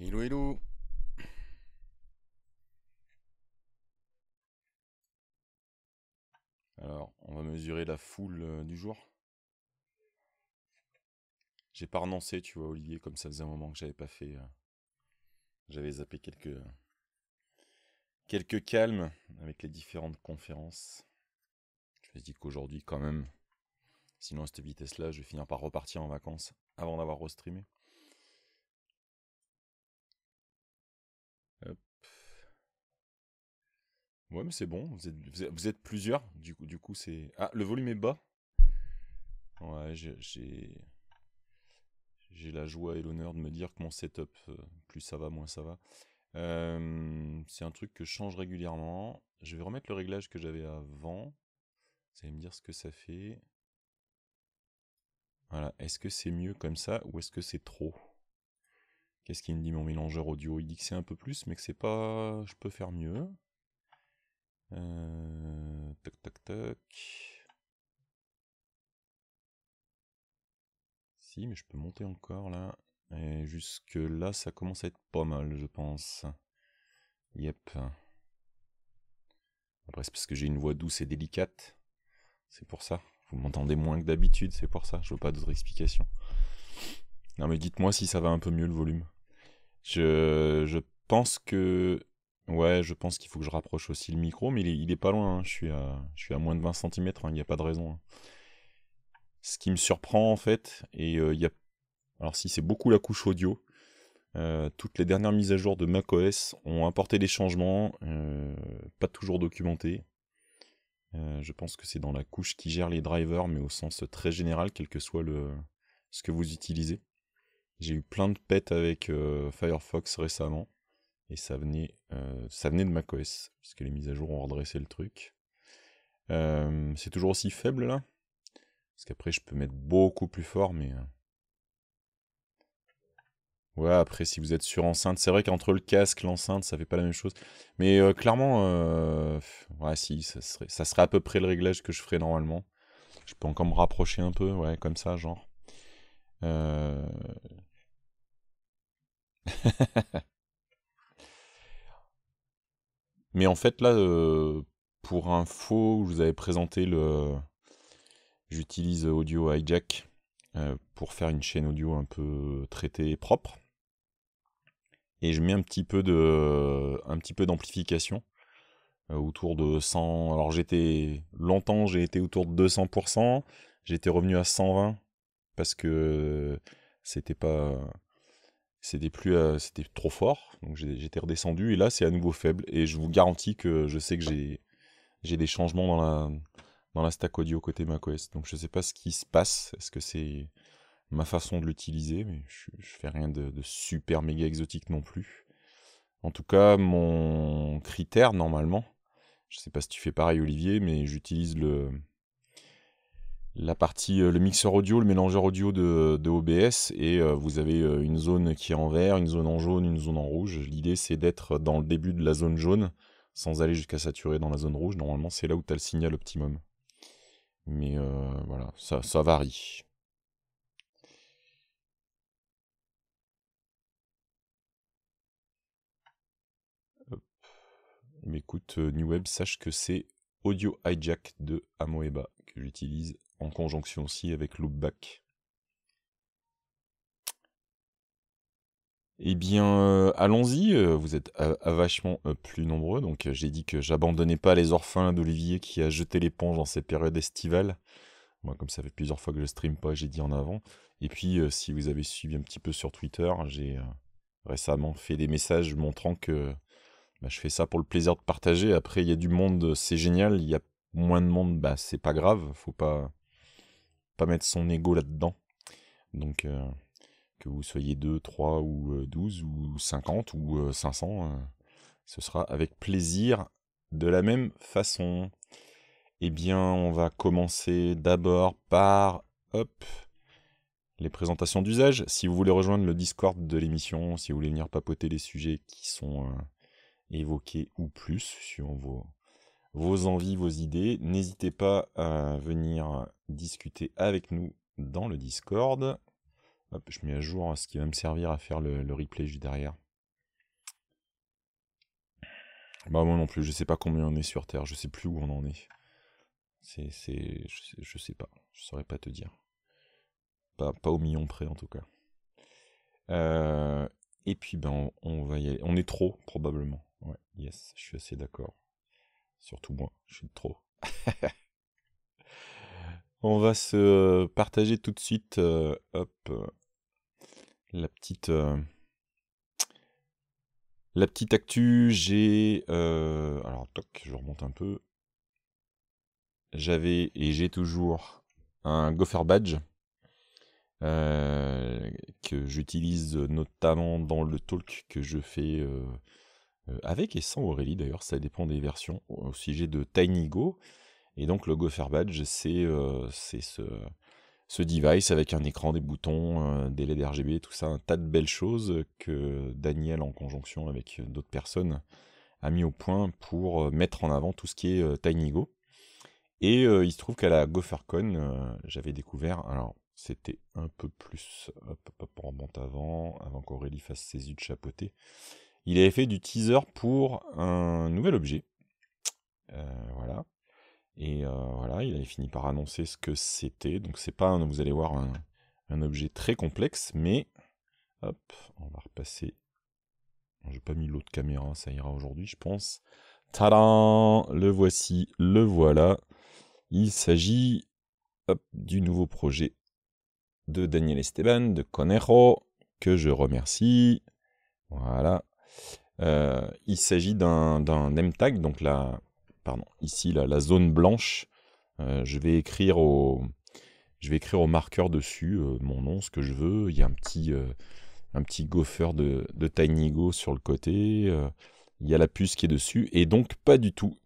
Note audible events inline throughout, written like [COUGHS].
Hello, hello. Alors, on va mesurer la foule euh, du jour. J'ai pas renoncé, tu vois, Olivier, comme ça faisait un moment que j'avais pas fait. Euh, j'avais zappé quelques, quelques calmes avec les différentes conférences. Je me suis qu'aujourd'hui, quand même, sinon à cette vitesse-là, je vais finir par repartir en vacances avant d'avoir restreamé. Ouais, mais c'est bon. Vous êtes, vous êtes, plusieurs. Du coup, du coup, c'est. Ah, le volume est bas. Ouais, j'ai. J'ai la joie et l'honneur de me dire que mon setup, euh, plus ça va, moins ça va. Euh, c'est un truc que je change régulièrement. Je vais remettre le réglage que j'avais avant. Vous allez me dire ce que ça fait. Voilà. Est-ce que c'est mieux comme ça ou est-ce que c'est trop Qu'est-ce qu'il me dit mon mélangeur audio Il dit que c'est un peu plus, mais que c'est pas. Je peux faire mieux. Euh, tac, tac, tac. Si, mais je peux monter encore là. Et jusque là, ça commence à être pas mal, je pense. Yep. Après, c'est parce que j'ai une voix douce et délicate. C'est pour ça. Vous m'entendez moins que d'habitude, c'est pour ça. Je veux pas d'autres explications. Non, mais dites-moi si ça va un peu mieux le volume. je pense que Ouais, je pense qu'il faut que je rapproche aussi le micro, mais il est, pas loin, hein. je, suis à, je suis à moins de 20 cm, hein, il n'y a pas de raison. Hein. Ce qui me surprend en fait, et euh, il y a... Alors si c'est beaucoup la couche audio, euh, toutes les dernières mises à jour de macOS ont apporté des changements, euh, pas toujours documentés. je pense que c'est dans la couche qui gère les drivers, mais au sens très général, quel que soit le, ce que vous utilisez. J'ai eu plein de pets avec Firefox récemment et ça venait, euh, ça venait de macOS, puisque les mises à jour ont redressé le truc. Euh, c'est toujours aussi faible là, parce qu'après je peux mettre beaucoup plus fort, mais... Euh, ouais, après si vous êtes sur enceinte, c'est vrai qu'entre le casque, l'enceinte, ça fait pas la même chose. Mais clairement, ouais si, ça serait, ça serait à peu près le réglage que je ferais normalement. Je peux encore me rapprocher un peu, ouais, comme ça, genre. [LAUGHS] Mais en fait, là, euh, pour info, je vous avais présenté le. J'utilise Audio Hijack euh, pour faire une chaîne audio un peu traitée et propre. Et je mets un petit peu de, un petit peu d'amplification euh, autour de 100. Alors j'étais longtemps, j'ai été autour de 200%. J'étais revenu à 120 parce que c'était pas euh, c'était trop fort, donc j'étais redescendu et là c'est à nouveau faible. Et je vous garantis que je sais que j'ai, j'ai des changements dans la, dans la stack audio côté macOS. Donc je ne sais pas ce qui se passe. Est-ce que c'est ma façon de l'utiliser, mais je, ne fais rien de, super méga exotique non plus. En tout cas, mon critère normalement, je ne sais pas si tu fais pareil Olivier, mais j'utilise le la partie, euh, le mixeur audio, le mélangeur audio de, OBS, et euh, vous avez euh, une zone qui est en vert, une zone en jaune, une zone en rouge. L'idée c'est d'être dans le début de la zone jaune, sans aller jusqu'à saturer dans la zone rouge. Normalement c'est là où tu as le signal optimum. Mais voilà, ça, varie. Mais écoute, New Web, sache que c'est Audio Hijack de Amoeba j'utilise en conjonction aussi avec loopback. Eh bien, euh, allons-y, euh, vous êtes à, euh, vachement plus nombreux, donc j'ai dit que j'abandonnais pas les orphelins d'Olivier qui a jeté l'éponge dans cette période estivale. Moi, comme ça fait plusieurs fois que je stream pas, j'ai dit en avant. Et puis, si vous avez suivi un petit peu sur Twitter, j'ai récemment fait des messages montrant que bah, je fais ça pour le plaisir de partager. Après, il y a du monde, c'est génial, il y a moins de monde, bah c'est pas grave, faut pas, pas mettre son ego là-dedans. Donc euh, que vous soyez 2, 3 ou 12 euh, ou 50 ou 500, euh, ce sera avec plaisir de la même façon. Eh bien, on va commencer d'abord par hop, les présentations d'usage. Si vous voulez rejoindre le Discord de l'émission, si vous voulez venir papoter les sujets qui sont évoqués ou plus, on vos, vos envies, vos idées. N'hésitez pas à venir discuter avec nous dans le Discord. Hop, je mets à jour hein, ce qui va me servir à faire le, replay juste derrière. Bah moi non plus, je sais pas combien on est sur Terre, je sais plus où on en est. C'est, je, sais, sais pas, je saurais pas te dire. Pas, pas au million près en tout cas. Euh, et puis ben on, va y aller. On est trop probablement. Ouais, yes, je suis assez d'accord. Surtout moi, je suis trop. [LAUGHS] On va se euh, partager tout de suite euh, euh, la petite la petite actu. J'ai alors toc, je remonte un peu. J'avais et j'ai toujours un Gopher Badge que j'utilise notamment dans le talk que je fais euh, avec et sans Aurélie d'ailleurs, ça dépend des versions, au sujet de TinyGo, Et donc le Badge, c'est euh, c'est ce, ce, device avec un écran, des boutons, des LED RGB, tout ça, un tas de belles choses que Daniel, en conjonction avec euh, d'autres personnes, a mis au point pour mettre en avant tout ce qui est TinyGo. Et il se trouve qu'à la GopherCon, j'avais découvert, alors c'était un peu plus, hop, hop, hop, on remonte avant, avant qu'Aurélie fasse ses yeux de chapeauté, il avait fait du teaser pour un nouvel objet. Euh, voilà. Et euh, voilà, il avait fini par annoncer ce que c'était. Donc c'est pas, un, vous allez voir, un, objet très complexe, mais hop, on va repasser. J'ai pas mis l'autre caméra, ça ira aujourd'hui, je pense. Tadam Le voici, le voilà. Il s'agit du nouveau projet de Daniel Esteban, de Conero, que je remercie. Voilà, euh, il s'agit d'un mtag tag donc la, pardon, ici la, zone blanche. Euh, je vais écrire au, je vais écrire au marqueur dessus euh, mon nom, ce que je veux. Il y a un petit, un petit gopher de, de TinyGo sur le côté. il y a la puce qui est dessus. Et donc, pas du tout.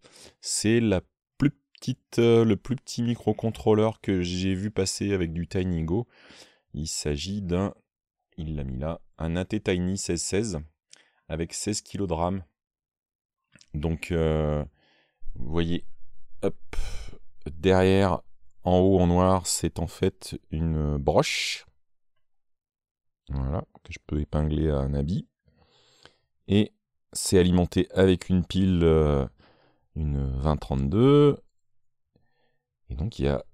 C'est la plus petite, le plus petit microcontrôleur que j'ai vu passer avec du TinyGo. Il s'agit d'un, il l'a mis là, un AT Tiny 1616 avec 16 kg de RAM. Donc, euh, vous voyez, derrière, en haut, en noir, c'est en fait une broche. Voilà, que je peux épingler à un habit. Et c'est alimenté avec une pile, euh, une 2032. Et donc, il y a,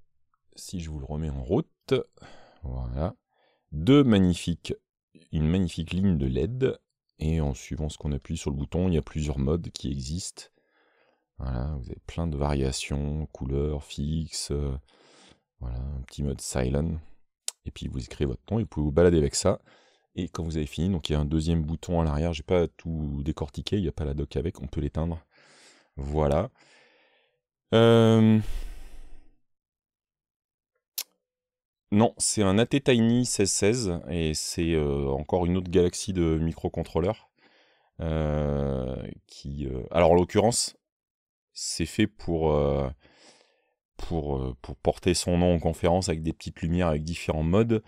si je vous le remets en route, voilà, deux magnifiques, une magnifique ligne de LED et en suivant ce qu'on appuie sur le bouton, il y a plusieurs modes qui existent. Voilà, vous avez plein de variations, couleurs, fixes, euh, voilà, un petit mode silent. Et puis vous écrivez votre nom vous pouvez vous balader avec ça. Et quand vous avez fini, donc il y a un deuxième bouton à l'arrière, j'ai pas tout décortiqué, il n'y a pas la doc avec, on peut l'éteindre. Voilà. Euh, Non, c'est un AT Tiny 1616 et c'est euh, encore une autre galaxie de microcontrôleurs. Euh, qui, euh, alors en l'occurrence, c'est fait pour, pour, porter son nom en conférence avec des petites lumières, avec différents modes.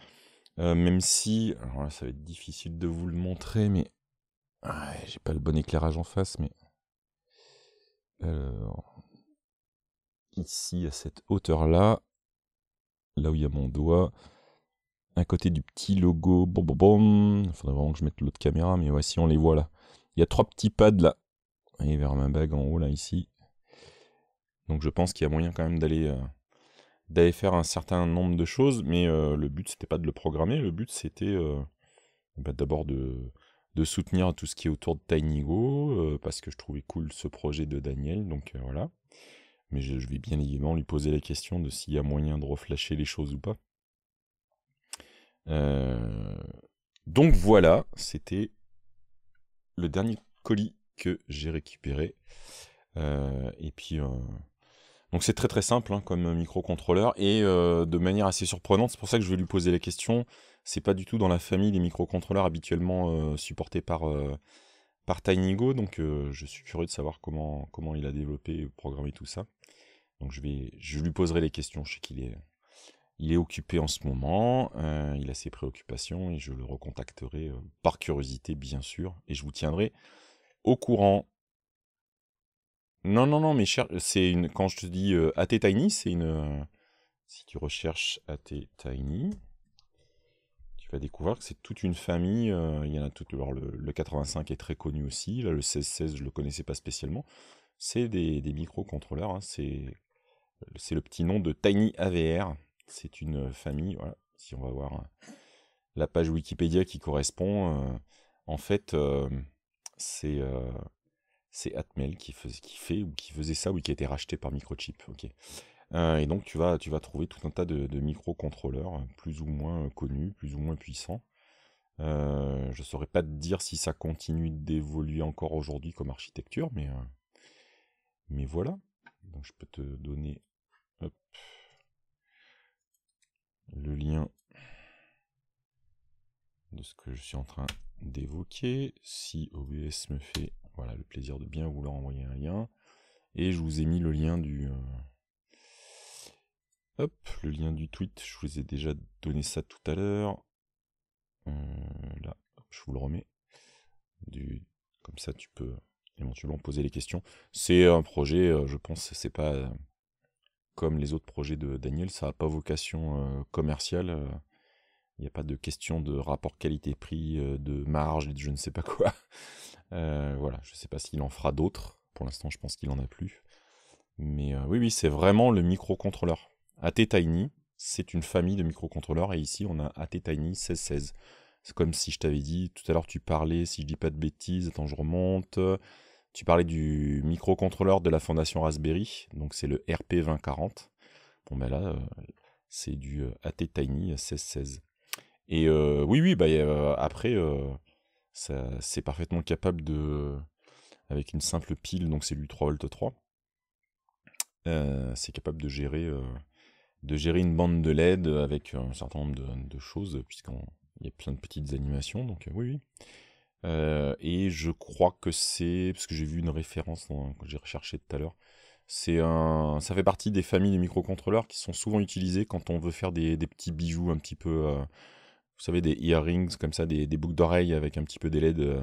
même si, alors là, ça va être difficile de vous le montrer, mais ah, j'ai pas le bon éclairage en face, mais ici à cette hauteur là, là où il y a mon doigt, à côté du petit logo. Bon, bon, bon. Il faudrait vraiment que je mette l'autre caméra, mais voici, on les voit là. Il y a trois petits pads là. Allez, vers ma bague en haut, là, ici. Donc je pense qu'il y a moyen quand même d'aller euh, faire un certain nombre de choses, mais euh, le but c'était pas de le programmer, le but c'était euh, bah, d'abord de, de, soutenir tout ce qui est autour de TinyGo, parce que je trouvais cool ce projet de Daniel, donc voilà mais je, vais bien évidemment lui poser la question de s'il y a moyen de reflasher les choses ou pas. Euh, donc voilà, c'était le dernier colis que j'ai récupéré. Euh, et puis, euh, donc c'est très très simple hein, comme microcontrôleur et de manière assez surprenante. C'est pour ça que je vais lui poser la question. C'est pas du tout dans la famille des microcontrôleurs habituellement supportés par par TinyGo. Donc je suis curieux de savoir comment comment il a développé et programmé tout ça. Donc je, vais, je lui poserai les questions. Je sais qu'il est, il est occupé en ce moment, euh, il a ses préoccupations et je le recontacterai euh, par curiosité, bien sûr, et je vous tiendrai au courant. Non, non, non, mais c'est une. Quand je te dis euh, ATtiny, Tiny, c'est une. si tu recherches AT Tiny, tu vas découvrir que c'est toute une famille. il y en a le, 85 est très connu aussi. Là, le 1616, je ne le connaissais pas spécialement. C'est des, microcontrôleurs. Hein, c'est c'est le petit nom de Tiny AVR. C'est une famille, voilà, si on va voir euh, la page Wikipédia qui correspond. Euh, en fait, euh, c'est Atmel qui, faisait fait ou qui faisait ça ou qui a été racheté par Microchip. et donc tu vas, tu vas trouver tout un tas de, microcontrôleurs plus ou moins connus, plus ou moins puissants. je ne saurais pas te dire si ça continue d'évoluer encore aujourd'hui comme architecture, mais, mais voilà. Donc je peux te donner le lien de ce que je suis en train d'évoquer. Si OBS me fait voilà, le plaisir de bien vouloir envoyer un lien. Et je vous ai mis le lien du. Euh, hop, le lien du tweet. Je vous ai déjà donné ça tout à l'heure. Euh, là, je vous le remets. Du... Comme ça, tu peux éventuellement poser les questions. C'est un projet, euh, je pense, c'est pas comme les autres projets de Daniel, ça n'a pas vocation euh, commerciale. Euh. Il n'y a pas de question de rapport qualité-prix, euh, de marge de je ne sais pas quoi. [LAUGHS] voilà, je ne sais pas s'il en fera d'autres. Pour l'instant, je pense qu'il en a plus. Mais oui, oui, c'est vraiment le microcontrôleur. AT-Tiny, c'est une famille de microcontrôleurs. Et ici, on a AT-Tiny 1616. C'est comme si je t'avais dit tout à l'heure, tu parlais, si je dis pas de bêtises, attends, je remonte. Tu parlais du microcontrôleur de la fondation Raspberry, donc c'est le RP2040. Bon ben là, euh, c'est du euh, AT 1616. Et euh, oui, oui, bah, après, c'est parfaitement capable de. Avec une simple pile, donc c'est du 3V3, c'est capable de gérer, de gérer une bande de LED avec un certain nombre de choses, puisqu'il y a plein de petites animations. Donc oui, oui. Euh, et je crois que c'est, parce que j'ai vu une référence que j'ai recherché tout à l'heure, c'est un, ça fait partie des familles de microcontrôleurs qui sont souvent utilisés quand on veut faire des, petits bijoux un petit peu, euh, vous savez, des earrings comme ça, des, boucles d'oreilles avec un petit peu des LED. et euh,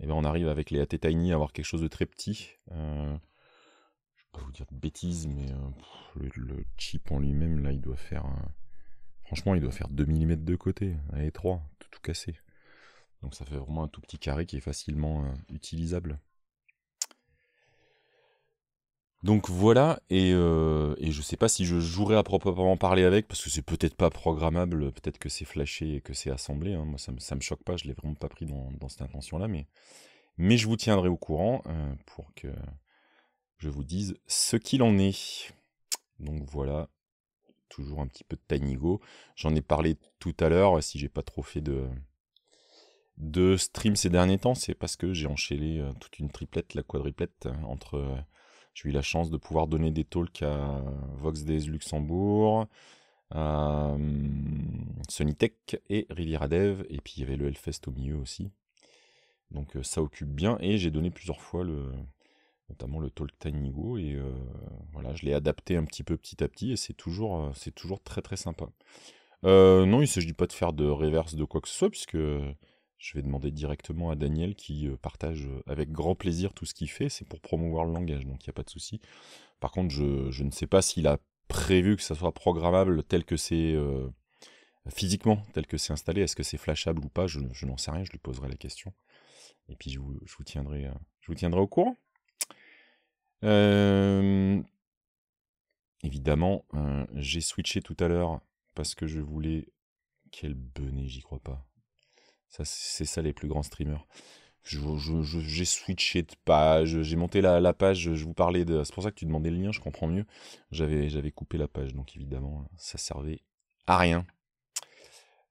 eh ben on arrive avec les ATtiny à avoir quelque chose de très petit. je vais pas vous dire de bêtises, mais le, chip en lui-même là, il doit faire, franchement, il doit faire 2 mm de côté, à étroit tout cassé. Donc ça fait vraiment un tout petit carré qui est facilement euh, utilisable. Donc voilà, et, euh, je ne sais pas si je jouerai à proprement parler avec, parce que c'est peut-être pas programmable, peut-être que c'est flashé et que c'est assemblé. Hein. Moi, ça ne me, choque pas, je ne l'ai vraiment pas pris dans, cette intention-là, mais, mais je vous tiendrai au courant euh, pour que je vous dise ce qu'il en est. Donc voilà, toujours un petit peu de Tiny J'en ai parlé tout à l'heure, si j'ai pas trop fait de, de stream ces derniers temps, c'est parce que j'ai enchaîné euh, toute une triplette, la quadriplette, euh, entre... Euh, j'ai eu la chance de pouvoir donner des talks à Vox Luxembourg, à Sonytech et Riviera Dev, et puis il y avait le Hellfest au milieu aussi. Donc ça occupe bien, et j'ai donné plusieurs fois le, notamment le talk Tanigo, et voilà, je l'ai adapté un petit peu petit à petit, et c'est toujours, c'est toujours très très sympa. non, il ne s'agit pas de faire de reverse de quoi que ce soit, puisque je vais demander directement à Daniel qui euh, partage euh, avec grand plaisir tout ce qu'il fait. C'est pour promouvoir le langage, donc il n'y a pas de souci. Par contre, je, ne sais pas s'il a prévu que ça soit programmable tel que c'est euh, physiquement, tel que c'est installé. Est-ce que c'est flashable ou pas Je, n'en sais rien, je lui poserai la question. Et puis je vous, tiendrai, au courant. évidemment, j'ai switché tout à l'heure parce que je voulais. Quel benet, j'y crois pas c'est ça les plus grands streamers. J'ai switché de page, j'ai monté la, la, page, je vous parlais de... C'est pour ça que tu demandais le lien, je comprends mieux. J'avais coupé la page, donc évidemment, ça servait à rien.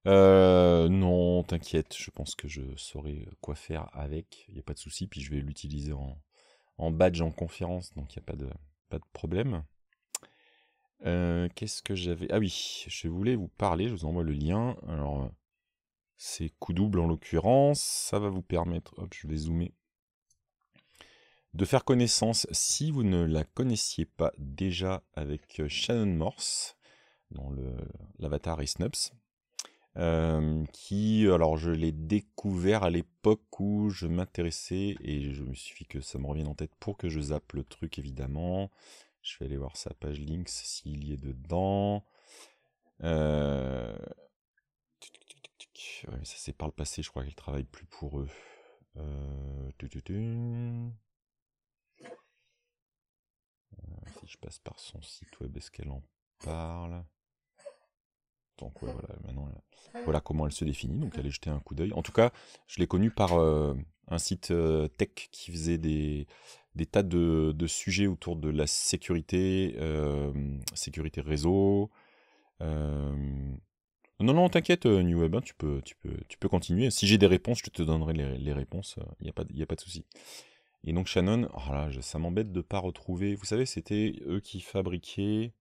Euh, non, t'inquiète, je pense que je saurai quoi faire avec, il n'y a pas de souci, puis je vais l'utiliser en, badge, en conférence, donc il n'y a pas de, pas de problème. Euh, qu'est-ce que j'avais Ah oui, je voulais vous parler, je vous envoie le lien. Alors, c'est coups double, en l'occurrence. Ça va vous permettre, hop, je vais zoomer, de faire connaissance, si vous ne la connaissiez pas déjà, avec euh, Shannon Morse, dans l'avatar et euh, qui, alors je l'ai découvert à l'époque où je m'intéressais et je me suffit que ça me revienne en tête pour que je zappe le truc évidemment. Je vais aller voir sa page links s'il y est dedans. Euh, ça c'est par le passé, je crois qu'elle travaille plus pour eux. Euh, euh, si je passe par son site web, est-ce qu'elle en parle Donc voilà, maintenant, voilà comment elle se définit. Donc est jeter un coup d'œil. En tout cas, je l'ai connue par euh, un site tech qui faisait des, des tas de, sujets autour de la sécurité, sécurité réseau, non, non, t'inquiète, euh, New Web, tu, peux, tu, peux, tu peux continuer. Si j'ai des réponses, je te donnerai les, réponses, il euh, n'y a, pas, a pas de souci. Et donc Shannon, oh ça m'embête de ne pas retrouver. Vous savez, c'était eux qui fabriquaient.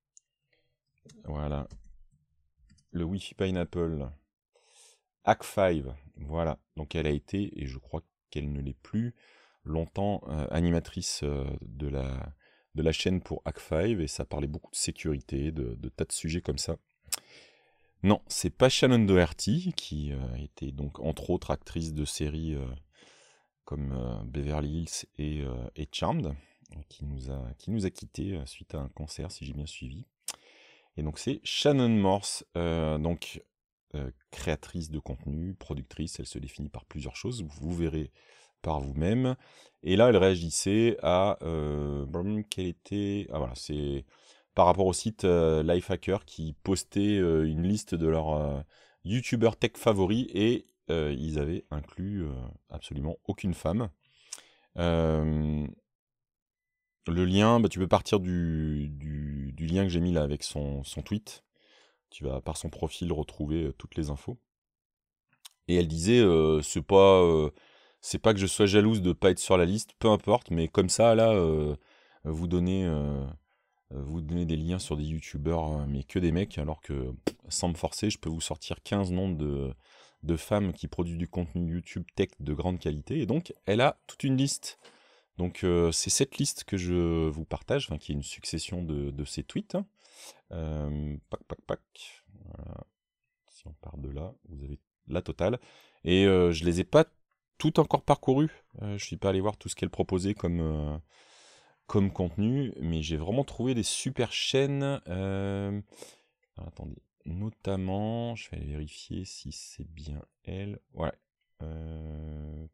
Voilà. Le Wi-Fi Pineapple. Hack 5. Voilà. Donc elle a été, et je crois qu'elle ne l'est plus, longtemps euh, animatrice de, la, de la chaîne pour Hack 5. Et ça parlait beaucoup de sécurité, de tas de sujets comme ça. Non, c'est pas Shannon Doherty, qui euh, était donc entre autres actrice de séries euh, comme euh, Beverly Hills et, et, Charmed, qui nous a, qui nous a quittés suite à un concert, si j'ai bien suivi. Et donc c'est Shannon Morse, donc créatrice de contenu, productrice, elle se définit par plusieurs choses, vous verrez par vous-même. Et là, elle réagissait à... quelle était... Ah voilà, c'est par rapport au site euh, Lifehacker qui postait euh, une liste de leurs euh, youtubeurs tech favoris et ils avaient inclus absolument aucune femme. le lien, bah, tu peux partir du, lien que j'ai mis là avec son, tweet. Tu vas par son profil retrouver toutes les infos. Et elle disait, c'est pas, pas que je sois jalouse de pas être sur la liste, peu importe, mais comme ça là, vous donnez euh, vous donner des liens sur des youtubeurs, hein, mais que des mecs, alors que sans me forcer, je peux vous sortir 15 noms de, femmes qui produisent du contenu YouTube tech de grande qualité. Et donc, elle a toute une liste. Donc, euh, c'est cette liste que je vous partage, qui est une succession de, de ces tweets. Hein. Euh, pac, pac, pac. Si on part de là, vous avez la totale. Et je les ai pas toutes encore parcourues. je suis pas allé voir tout ce qu'elle proposait comme comme contenu, mais j'ai vraiment trouvé des super chaînes. Euh, attendez, notamment, je vais aller vérifier si c'est bien elle. Voilà. Euh,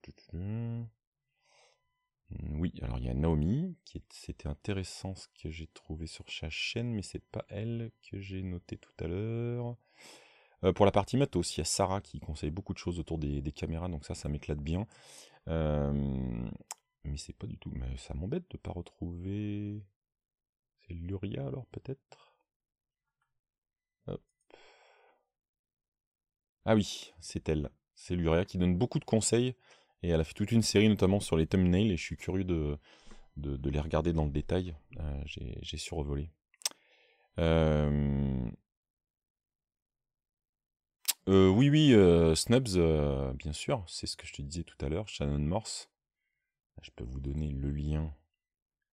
oui, alors il y a Naomi, qui c'était intéressant ce que j'ai trouvé sur sa chaîne, mais c'est pas elle que j'ai noté tout à l'heure. Euh, pour la partie matos, il y a Sarah qui conseille beaucoup de choses autour des, caméras, donc ça, ça m'éclate bien. Mais c'est pas du tout. Mais ça m'embête de pas retrouver. C'est Luria alors peut-être Ah oui, c'est elle. C'est Luria qui donne beaucoup de conseils. Et elle a fait toute une série notamment sur les thumbnails. Et je suis curieux de, de, les regarder dans le détail. Euh, j'ai survolé. Euh, euh, oui, oui, Snubs, bien sûr. C'est ce que je te disais tout à l'heure. Shannon Morse. Je peux vous donner le lien.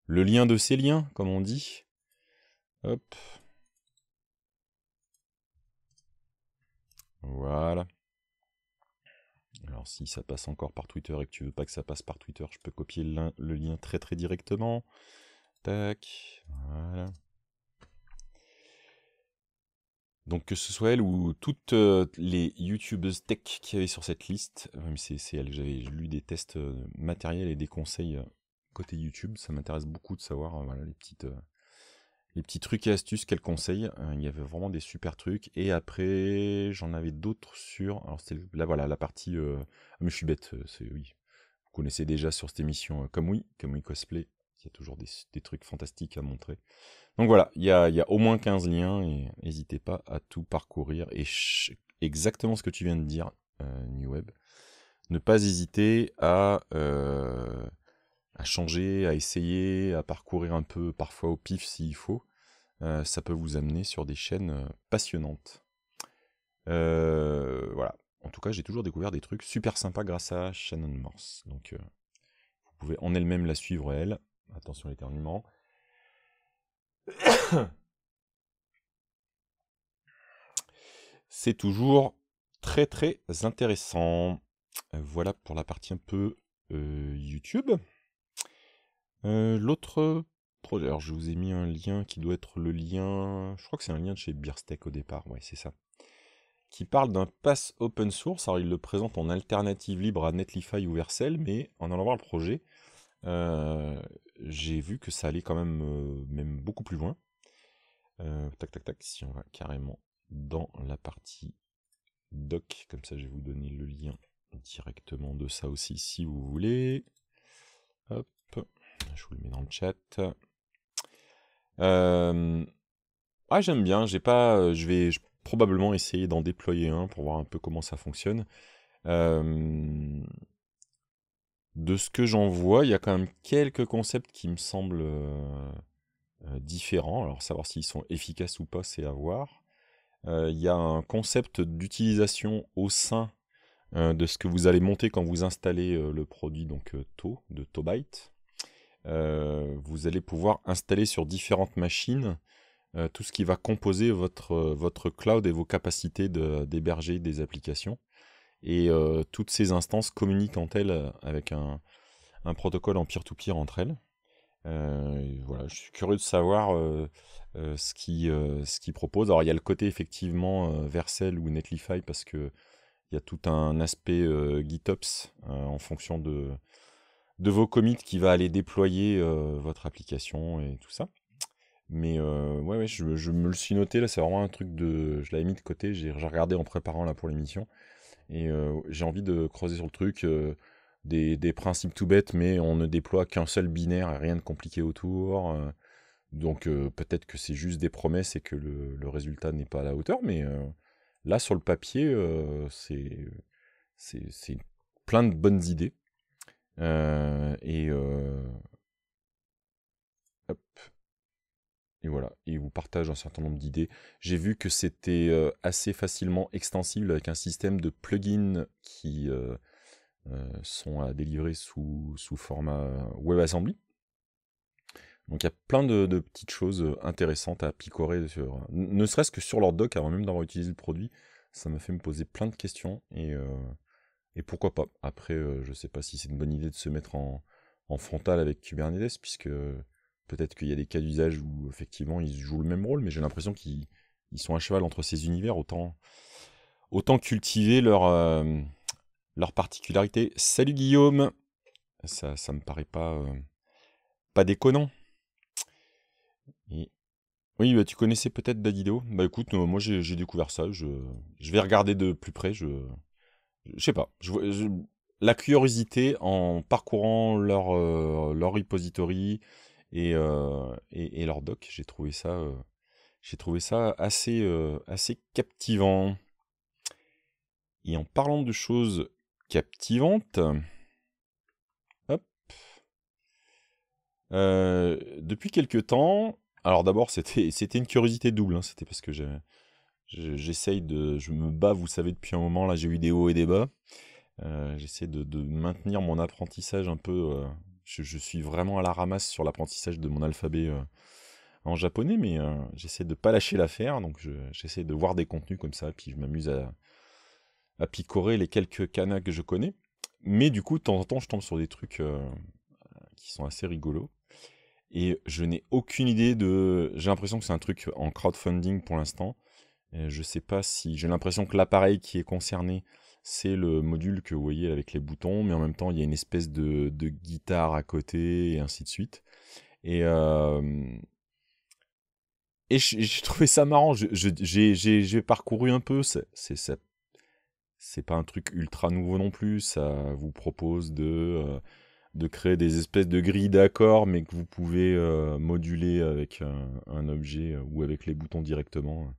Le lien de ces liens, comme on dit. Hop. Voilà. Alors si ça passe encore par Twitter et que tu veux pas que ça passe par Twitter, je peux copier le, lien très très directement. Tac. Voilà. Donc que ce soit elle ou toutes euh, les youtubeuses tech qu'il y avait sur cette liste, euh, même c'est elle, j'avais lu des tests euh, matériels et des conseils côté YouTube, ça m'intéresse beaucoup de savoir les, petites, les petits trucs et astuces qu'elle conseille. il y avait vraiment des super trucs. Et après, j'en avais d'autres sur... Alors c'était là voilà la partie... Ah, mais je suis bête, c'est oui. Vous connaissez déjà sur cette émission Comme oui, Comme oui Cosplay, il y a toujours des, trucs fantastiques à montrer. Donc voilà, il y a, au moins 15 liens et n'hésitez pas à tout parcourir. Et exactement ce que tu viens de dire, euh, New Web. Ne pas hésiter euh, à, changer, à essayer, à parcourir un peu, parfois au pif s'il faut. Euh, ça peut vous amener sur des chaînes passionnantes. voilà. En tout cas, j'ai toujours découvert des trucs super sympas grâce à Shannon Morse. Donc, vous pouvez en elle-même la suivre, elle. Attention l'éternuement. [COUGHS] C'est toujours très très intéressant. Euh, voilà pour la partie un peu euh, YouTube. Euh, l'autre projet, alors je vous ai mis un lien qui doit être le lien, je crois que c'est un lien de chez Beerstech au départ, ouais c'est ça, qui parle d'un pass open source, alors il le présente en alternative libre à Netlify ou Vercel, mais en allant voir le projet, euh, j'ai vu que ça allait quand même, euh, même beaucoup plus loin. Euh, tac, tac, tac, si on va carrément dans la partie doc, comme ça je vais vous donner le lien directement de ça aussi si vous voulez. Hop, je vous le mets dans le chat. Ah, j'aime bien, j'ai pas, je vais probablement essayer d'en déployer un pour voir un peu comment ça fonctionne de ce que j'en vois, il y a quand même quelques concepts qui me semblent euh, euh, différents. Alors savoir s'ils sont efficaces ou pas, c'est à voir. Euh, il y a un concept d'utilisation au sein de ce que vous allez monter quand vous installez le produit, donc de Tobite. vous allez pouvoir installer sur différentes machines tout ce qui va composer votre, votre cloud et vos capacités d'héberger des applications. Et euh, toutes ces instances communiquent entre elles euh, avec un, un protocole en peer-to-peer entre elles. Euh, voilà, je suis curieux de savoir ce qu'ils proposent. Alors, il y a le côté effectivement Vercel ou Netlify parce que il y a tout un aspect GitOps en fonction de, de vos commits qui va aller déployer votre application et tout ça. Mais euh, ouais, je, je, me le suis noté, là, c'est vraiment un truc de... Je l'avais mis de côté, j'ai regardé en préparant là pour l'émission. Et euh, j'ai envie de creuser sur le truc. Euh, des, principes tout bêtes, mais on ne déploie qu'un seul binaire et rien de compliqué autour. Euh. Donc peut-être que c'est juste des promesses et que le, résultat n'est pas à la hauteur, mais là sur le papier, c'est plein de bonnes idées. et Et voilà, il vous partage un certain nombre d'idées. J'ai vu que c'était euh, assez facilement extensible avec un système de plugins qui euh, euh, sont à délivrer sous, sous format WebAssembly. Donc il y a plein de, petites choses intéressantes à picorer, ne serait-ce que sur leur doc avant même d'avoir utilisé le produit. Ça m'a fait me poser plein de questions et, et pourquoi pas. Après, je ne sais pas si c'est une bonne idée de se mettre en, en frontal avec Kubernetes puisque Peut-être qu'il y a des cas d'usage où effectivement ils jouent le même rôle, mais j'ai l'impression qu'ils sont à cheval entre ces univers. Autant, cultiver euh, leur, particularité. Salut Guillaume Ça, ne me paraît pas, euh, pas déconnant. Oui, bah, tu connaissais peut-être Dadido. Bah écoute, euh, moi j'ai découvert ça. Je, je, vais regarder de plus près. Je, ne sais pas. la curiosité en parcourant leur, leur repository euh, et, et, leur doc. J'ai trouvé ça, euh, j'ai trouvé ça assez, euh, assez captivant. Et en parlant de choses captivantes, depuis quelques temps, alors d'abord c'était, c'était une curiosité double, hein. c'était parce que j'ai j'essaye de, je me bats, vous savez, depuis un moment, là j'ai eu des hauts et des bas. J'essaie de, maintenir mon apprentissage un peu, je, suis vraiment à la ramasse sur l'apprentissage de mon alphabet euh, en japonais, mais euh, j'essaie de ne pas lâcher l'affaire, donc j'essaie de voir des contenus comme ça, puis je m'amuse à, picorer les quelques kanas que je connais. Mais du coup, de temps en temps, je tombe sur des trucs euh, qui sont assez rigolos. Et je n'ai aucune idée de. J'ai l'impression que c'est un truc en crowdfunding pour l'instant. Je ne sais pas si. J'ai l'impression que l'appareil qui est concerné c'est le module que vous voyez avec les boutons, mais en même temps il y a une espèce de, de guitare à côté et ainsi de suite. Et, euh, et j'ai trouvé ça marrant. J'ai parcouru un peu. C'est c'est pas un truc ultra nouveau non plus. Ça vous propose de, euh, de créer des espèces de grilles d'accords, mais que vous pouvez euh, moduler avec un, objet ou avec les boutons directement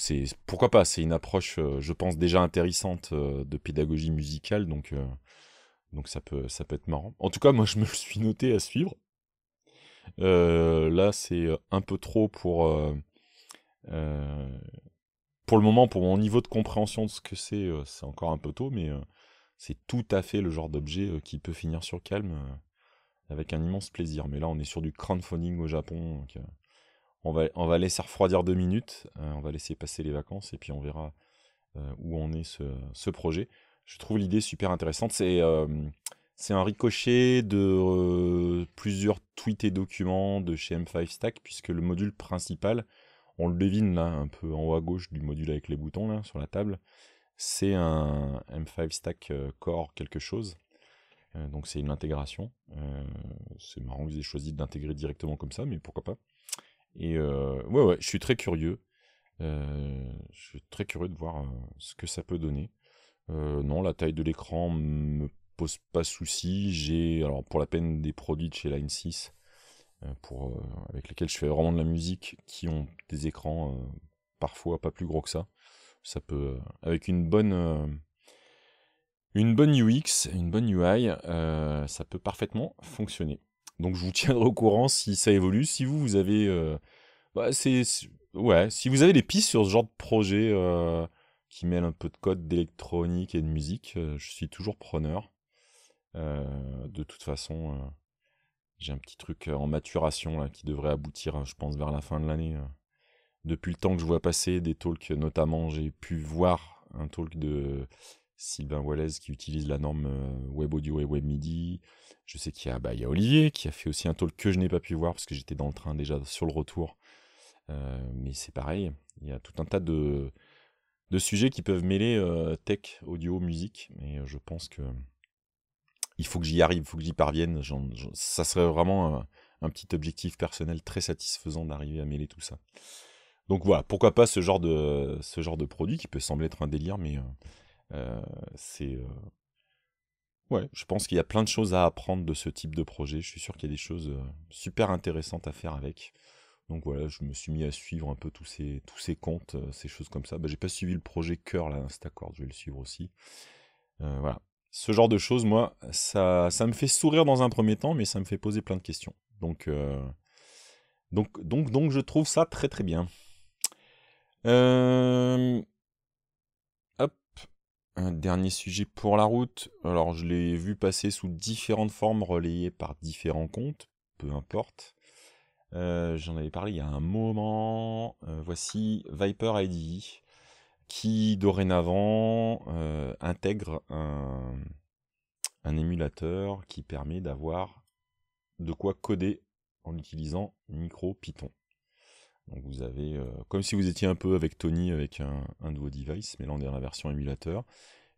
c'est pourquoi pas c'est une approche euh, je pense déjà intéressante euh, de pédagogie musicale donc euh, donc ça peut ça peut être marrant en tout cas moi je me suis noté à suivre là c'est un peu trop pour pour le moment pour mon niveau de compréhension de ce que c'est c'est encore un peu tôt mais c'est tout à fait le genre d'objet qui peut finir sur calme avec un immense plaisir mais là on est sur du crowdfunding au Japon on va, laisser refroidir deux minutes, euh, on va laisser passer les vacances et puis on verra euh, où en est ce, projet. Je trouve l'idée super intéressante. C'est euh, un ricochet de plusieurs tweets et documents de chez M5 Stack, puisque le module principal, on le devine là, un peu en haut à gauche du module avec les boutons là, sur la table, c'est un M5 Stack Core quelque chose. donc c'est une intégration. c'est marrant que vous ayez choisi d'intégrer directement comme ça, mais pourquoi pas. Et euh, ouais, je suis très curieux. Euh, je suis très curieux de voir euh, ce que ça peut donner. non, la taille de l'écran me pose pas souci. J'ai, alors pour la peine, des produits de chez Line 6 pour, avec lesquels je fais vraiment de la musique qui ont des écrans parfois pas plus gros que ça. Ça peut, avec une bonne. Une bonne UX, une bonne UI, ça peut parfaitement fonctionner. Donc je vous tiendrai au courant si ça évolue. Si vous, vous avez... Euh, bah, c'est, ouais, si vous avez des pistes sur ce genre de projet euh, qui mêle un peu de code d'électronique et de musique, euh, je suis toujours preneur. de toute façon, j'ai un petit truc en maturation là, qui devrait aboutir, hein, je pense, vers la fin de l'année. Depuis le temps que je vois passer des talks, notamment, j'ai pu voir un talk de Sylvain Wallace qui utilise la norme euh, Web Audio et Web MIDI. Je sais qu'il bah, y, a Olivier qui a fait aussi un talk que je n'ai pas pu voir parce que j'étais dans le train déjà sur le retour. Euh, mais c'est pareil, il y a tout un tas de, de sujets qui peuvent mêler euh, tech, audio, musique. Mais je pense que il faut que j'y arrive, il faut que j'y parvienne. ça serait vraiment un, petit objectif personnel très satisfaisant d'arriver à mêler tout ça. Donc voilà, pourquoi pas ce genre de, ce genre de produit qui peut sembler être un délire, mais... Euh, c'est euh, ouais, je pense qu'il y a plein de choses à apprendre de ce type de projet. Je suis sûr qu'il y a des choses euh, super intéressantes à faire avec. Donc voilà, je me suis mis à suivre un peu tous ces, tous ces comptes, ces choses comme ça. Bah, j'ai pas suivi le projet Cœur, là, Instacord, je vais le suivre aussi. voilà. Ce genre de choses, moi, ça, ça me fait sourire dans un premier temps, mais ça me fait poser plein de questions. Donc, donc, donc, donc je trouve ça très très bien. Euh, un dernier sujet pour la route. Alors, je l'ai vu passer sous différentes formes relayées par différents comptes, peu importe. Euh, j'en avais parlé il y a un moment. Euh, voici Viper ID qui dorénavant euh, intègre un, un, émulateur qui permet d'avoir de quoi coder en utilisant micro Python vous avez, euh, comme si vous étiez un peu avec Tony avec un, nouveau device, mais là on est dans la version émulateur.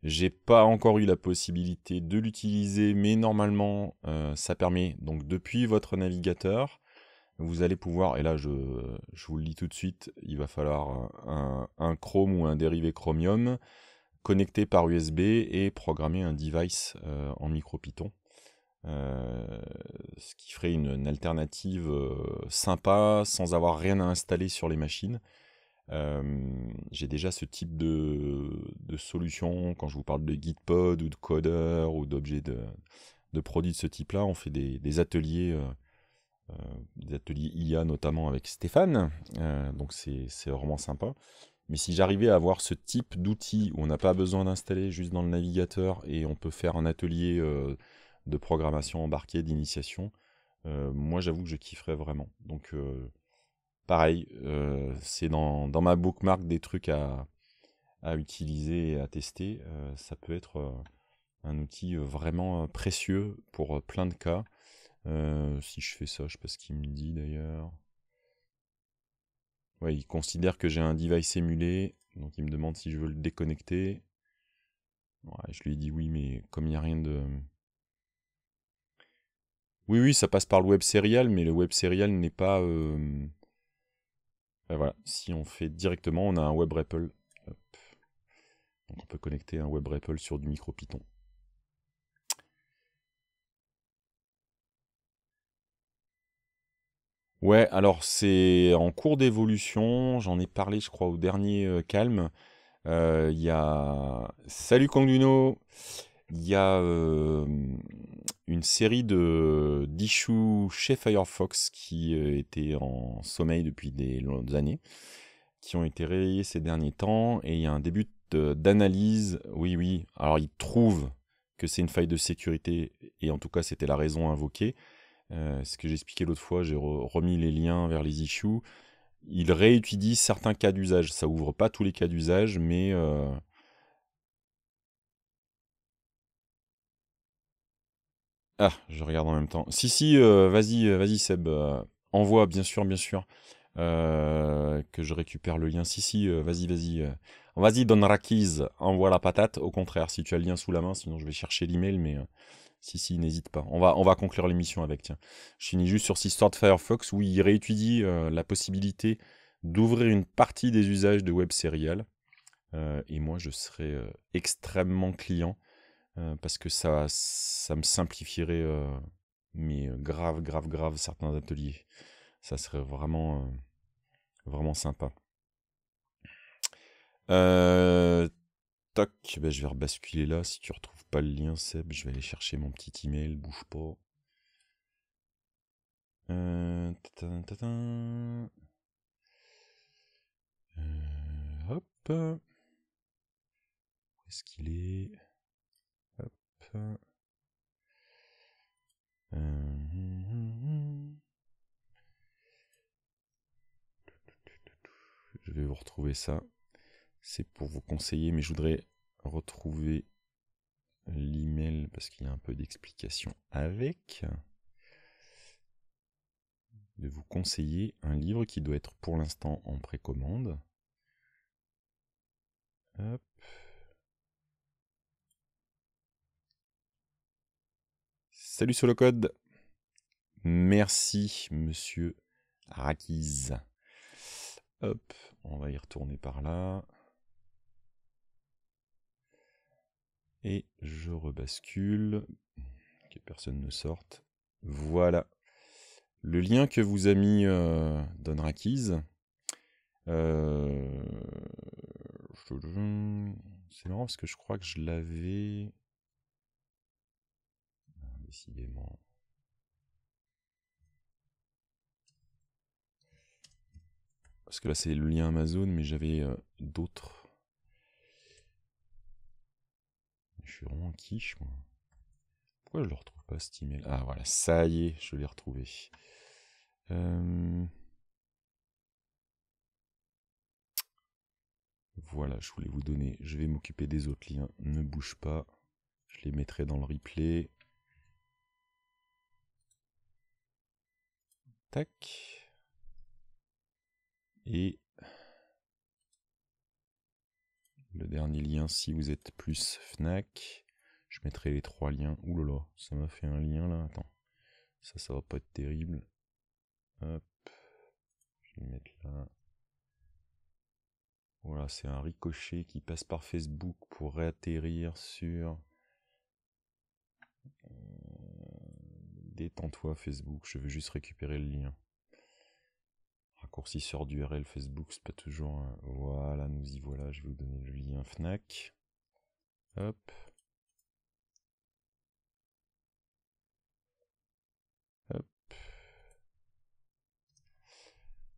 J'ai pas encore eu la possibilité de l'utiliser, mais normalement euh, ça permet. Donc depuis votre navigateur, vous allez pouvoir, et là je, je vous le dis tout de suite, il va falloir un, Chrome ou un dérivé Chromium connecté par USB et programmer un device euh, en micro Python. Euh, ce qui ferait une, alternative euh, sympa sans avoir rien à installer sur les machines. Euh, j'ai déjà ce type de, de, solution quand je vous parle de Gitpod ou de coder ou d'objets de, de, produits de ce type-là. On fait des, des ateliers, des ateliers IA notamment avec Stéphane, donc c'est vraiment sympa. Mais si j'arrivais à avoir ce type d'outil où on n'a pas besoin d'installer juste dans le navigateur et on peut faire un atelier de programmation embarquée, d'initiation, euh, moi j'avoue que je kifferais vraiment. Donc euh, pareil, euh, c'est dans, dans, ma bookmark des trucs à, utiliser et à tester. ça peut être un outil vraiment précieux pour plein de cas. si je fais ça, je sais pas ce qu'il me dit d'ailleurs. Ouais, il considère que j'ai un device émulé, donc il me demande si je veux le déconnecter. je lui ai dit oui, mais comme il n'y a rien de, oui, oui, ça passe par le web serial, mais le web serial n'est pas. Euh, ben voilà, si on fait directement, on a un web REPL. on peut connecter un web REPL sur du micro Python. Ouais, alors c'est en cours d'évolution, j'en ai parlé je crois au dernier euh, calme. Euh, il y a... Salut Conduno il y a euh, une série de d'issues chez Firefox qui euh, étaient en sommeil depuis des longues années, qui ont été réveillées ces derniers temps, et il y a un début d'analyse. Oui, oui, alors ils trouvent que c'est une faille de sécurité, et en tout cas c'était la raison invoquée. Euh, ce que j'expliquais l'autre fois, j'ai remis les liens vers les issues. Ils réutilisent certains cas d'usage. Ça ouvre pas tous les cas d'usage, mais... Ah, je regarde en même temps. Si, si, euh, vas-y, euh, vas-y, Seb. Euh, envoie, bien sûr, bien sûr. que je récupère le lien. Si, si, vas-y, vas-y. vas-y, donne Rakiz. Envoie la patate. Au contraire, si tu as le lien sous la main, sinon je vais chercher l'email, mais. Si, si, n'hésite pas. On va, on va conclure l'émission avec, tiens. Je finis juste sur cette histoire de Firefox où il réétudie la possibilité d'ouvrir une partie des usages de web serial. et moi, je serais extrêmement client euh, parce que ça, ça me simplifierait, mes euh, mais euh, grave, grave, grave certains ateliers. Ça serait vraiment, vraiment sympa. toc, ben je vais rebasculer là. Si tu retrouves pas le lien, Seb, je vais aller chercher mon petit email. Bouge pas. hop. Où est-ce qu'il est euh, je vais vous retrouver ça. C'est pour vous conseiller, mais je voudrais retrouver l'email parce qu'il y a un peu d'explication avec. De vous conseiller un livre qui doit être pour l'instant en précommande. Hop. Salut code. Merci, monsieur Rakiz. Hop, on va y retourner par là. Et je rebascule. Que personne ne sorte. Voilà. Le lien que vous a mis euh, Don Rakiz. Euh, c'est marrant parce que je crois que je l'avais décidément. Parce que là, c'est le lien Amazon, mais j'avais euh, d'autres. Je suis vraiment quiche, moi. Pourquoi je ne le retrouve pas, cet email Ah, voilà, ça y est, je l'ai retrouvé. Euh, voilà, je voulais vous donner. Je vais m'occuper des autres liens. Ne bouge pas. Je les mettrai dans le replay. Et le dernier lien si vous êtes plus Fnac. Je mettrai les trois liens. Ouh là là, ça m'a fait un lien là. Attends. Ça, ça va pas être terrible. Hop. Je vais le mettre là. Voilà, c'est un ricochet qui passe par Facebook pour réatterrir sur Détends-toi Facebook, je veux juste récupérer le lien. Raccourcisseur d'URL Facebook, c'est pas toujours Voilà, nous y voilà, je vais vous donner le lien FNAC. Hop. Hop.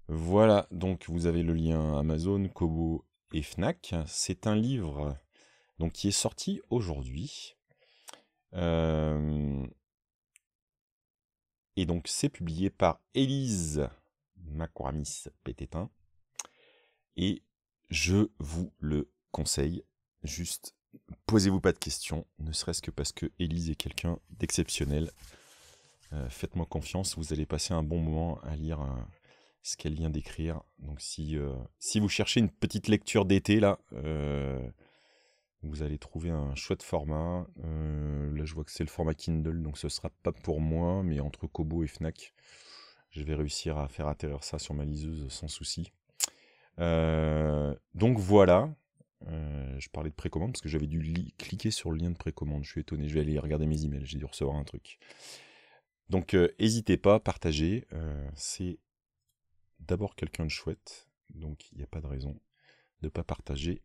Voilà, donc vous avez le lien Amazon, Kobo et FNAC. C'est un livre donc, qui est sorti aujourd'hui. Euh, et donc c'est publié par Elise Macoramis Pététin. Et je vous le conseille, juste posez-vous pas de questions, ne serait-ce que parce que Elise est quelqu'un d'exceptionnel. Euh, faites-moi confiance, vous allez passer un bon moment à lire euh, ce qu'elle vient d'écrire. Donc si, euh, si vous cherchez une petite lecture d'été, là, vous allez trouver un chouette format. Euh, là, je vois que c'est le format Kindle, donc ce sera pas pour moi, mais entre Kobo et Fnac, je vais réussir à faire atterrir ça sur ma liseuse sans souci. Euh, donc voilà. Euh, je parlais de précommande parce que j'avais dû cliquer sur le lien de précommande. Je suis étonné. Je vais aller regarder mes emails. J'ai dû recevoir un truc. Donc, n'hésitez pas, partagez. c'est d'abord quelqu'un de chouette. Donc, il n'y a pas de raison de ne pas partager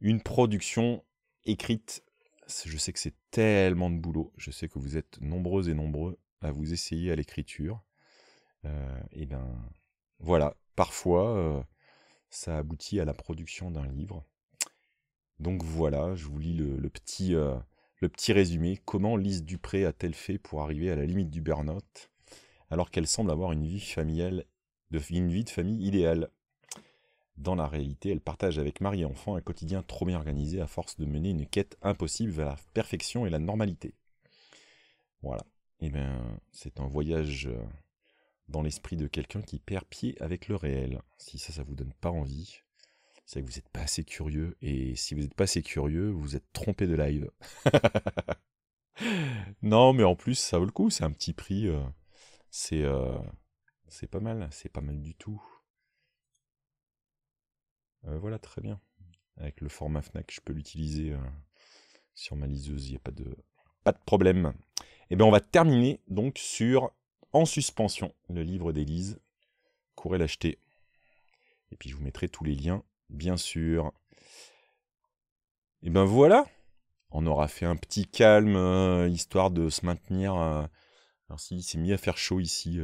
une production écrite. Je sais que c'est tellement de boulot. Je sais que vous êtes nombreux et nombreux à vous essayer à l'écriture. Euh, et bien, voilà. Parfois, euh, ça aboutit à la production d'un livre. Donc voilà, je vous lis le, petit, euh, le petit résumé. Comment Lise Dupré a-t-elle fait pour arriver à la limite du burn-out alors qu'elle semble avoir une vie familiale, une vie de famille idéale dans la réalité, elle partage avec mari et enfant un quotidien trop bien organisé à force de mener une quête impossible vers la perfection et la normalité. Voilà. Eh bien, c'est un voyage euh, dans l'esprit de quelqu'un qui perd pied avec le réel. Si ça, ça vous donne pas envie, c'est que vous n'êtes pas assez curieux. Et si vous n'êtes pas assez curieux, vous êtes trompé de live. [LAUGHS] non, mais en plus, ça vaut le coup. C'est un petit prix. Euh, c'est euh, c'est pas mal. C'est pas mal du tout. Euh, voilà, très bien. Avec le format Fnac, je peux l'utiliser euh, sur ma liseuse, il n'y a pas de, pas de problème. Et eh bien on va terminer donc sur En suspension, le livre d'Élise. Courez l'acheter. Et puis je vous mettrai tous les liens, bien sûr. Et eh ben voilà, on aura fait un petit calme, euh, histoire de se maintenir. Alors s'il s'est mis à faire chaud ici,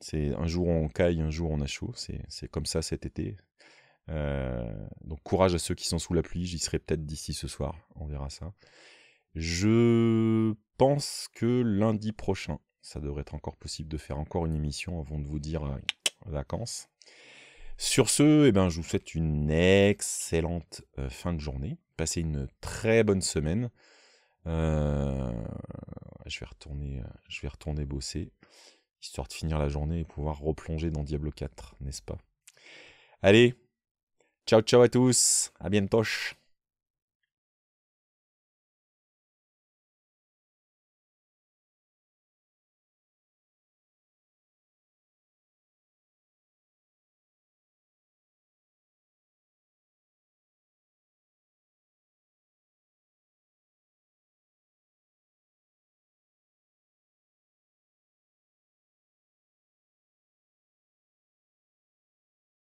c'est un jour on caille, un jour on a chaud. C'est comme ça cet été. Euh, donc courage à ceux qui sont sous la pluie, j'y serai peut-être d'ici ce soir, on verra ça. Je pense que lundi prochain, ça devrait être encore possible de faire encore une émission avant de vous dire euh, vacances. Sur ce, eh ben, je vous souhaite une excellente euh, fin de journée. Passez une très bonne semaine. je, vais retourner, je vais retourner bosser, histoire de finir la journée et pouvoir replonger dans Diablo 4, n'est-ce pas Allez, Ciao, ciao à tous. À bientôt.